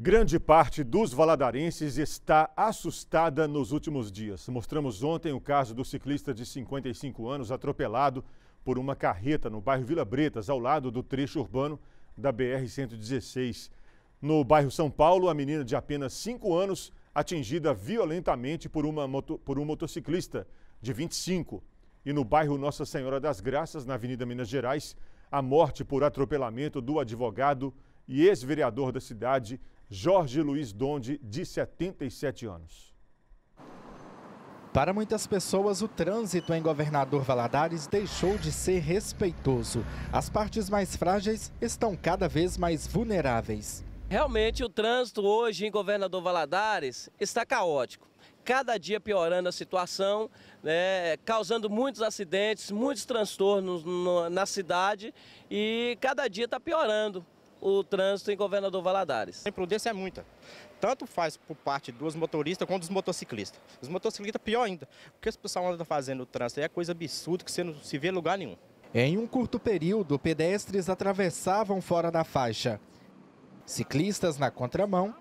Grande parte dos valadarenses está assustada nos últimos dias. Mostramos ontem o caso do ciclista de 55 anos atropelado por uma carreta no bairro Vila Bretas, ao lado do trecho urbano da BR-116. No bairro São Paulo, a menina de apenas 5 anos, atingida violentamente por, uma moto, por um motociclista de 25. E no bairro Nossa Senhora das Graças, na Avenida Minas Gerais, a morte por atropelamento do advogado e ex-vereador da cidade, Jorge Luiz Donde, de 77 anos. Para muitas pessoas, o trânsito em Governador Valadares deixou de ser respeitoso. As partes mais frágeis estão cada vez mais vulneráveis. Realmente, o trânsito hoje em Governador Valadares está caótico. Cada dia piorando a situação, né, causando muitos acidentes, muitos transtornos no, na cidade e cada dia está piorando o trânsito em Governador Valadares. A imprudência é muita. Tanto faz por parte dos motoristas quanto dos motociclistas. Os motociclistas, pior ainda. O que esse pessoal anda fazendo no trânsito é coisa absurda que você não se vê em lugar nenhum. Em um curto período, pedestres atravessavam fora da faixa. Ciclistas na contramão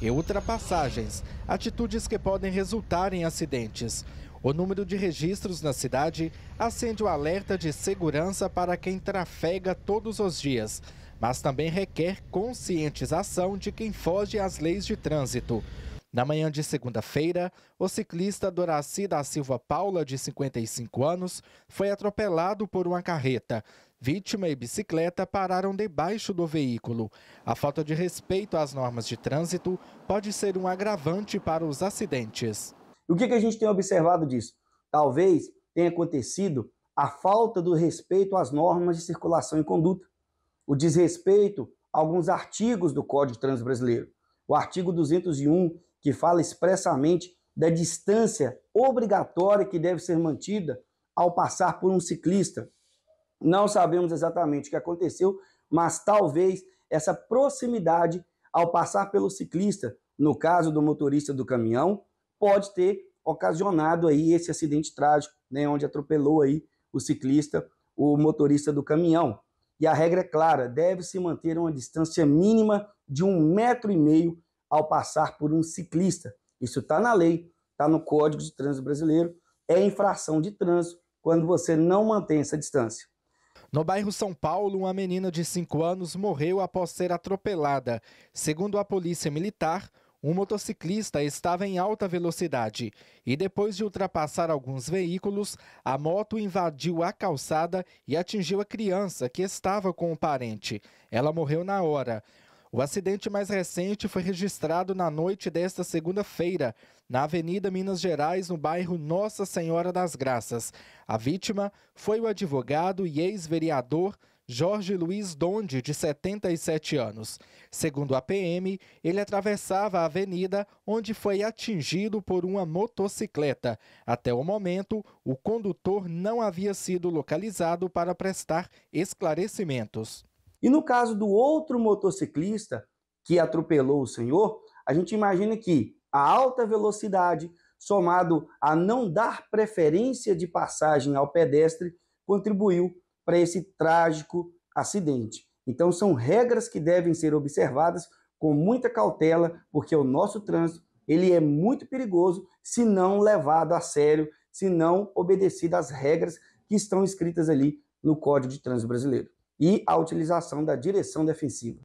e ultrapassagens, atitudes que podem resultar em acidentes. O número de registros na cidade acende o alerta de segurança para quem trafega todos os dias, mas também requer conscientização de quem foge às leis de trânsito. Na manhã de segunda-feira, o ciclista Doraci da Silva Paula, de 55 anos, foi atropelado por uma carreta. Vítima e bicicleta pararam debaixo do veículo. A falta de respeito às normas de trânsito pode ser um agravante para os acidentes. E o que, que a gente tem observado disso? Talvez tenha acontecido a falta do respeito às normas de circulação e conduta, o desrespeito a alguns artigos do Código Brasileiro, O artigo 201, que fala expressamente da distância obrigatória que deve ser mantida ao passar por um ciclista. Não sabemos exatamente o que aconteceu, mas talvez essa proximidade ao passar pelo ciclista, no caso do motorista do caminhão, pode ter ocasionado aí esse acidente trágico, né, onde atropelou aí o ciclista, o motorista do caminhão. E a regra é clara, deve-se manter uma distância mínima de um metro e meio ao passar por um ciclista. Isso está na lei, está no Código de Trânsito Brasileiro, é infração de trânsito quando você não mantém essa distância. No bairro São Paulo, uma menina de 5 anos morreu após ser atropelada. Segundo a polícia militar, um motociclista estava em alta velocidade e, depois de ultrapassar alguns veículos, a moto invadiu a calçada e atingiu a criança que estava com o parente. Ela morreu na hora. O acidente mais recente foi registrado na noite desta segunda-feira, na Avenida Minas Gerais, no bairro Nossa Senhora das Graças. A vítima foi o advogado e ex-vereador Jorge Luiz Donde, de 77 anos. Segundo a PM, ele atravessava a avenida onde foi atingido por uma motocicleta. Até o momento, o condutor não havia sido localizado para prestar esclarecimentos. E no caso do outro motociclista que atropelou o senhor, a gente imagina que a alta velocidade, somado a não dar preferência de passagem ao pedestre, contribuiu para esse trágico acidente. Então, são regras que devem ser observadas com muita cautela, porque o nosso trânsito ele é muito perigoso se não levado a sério, se não obedecido às regras que estão escritas ali no Código de Trânsito Brasileiro e a utilização da direção defensiva.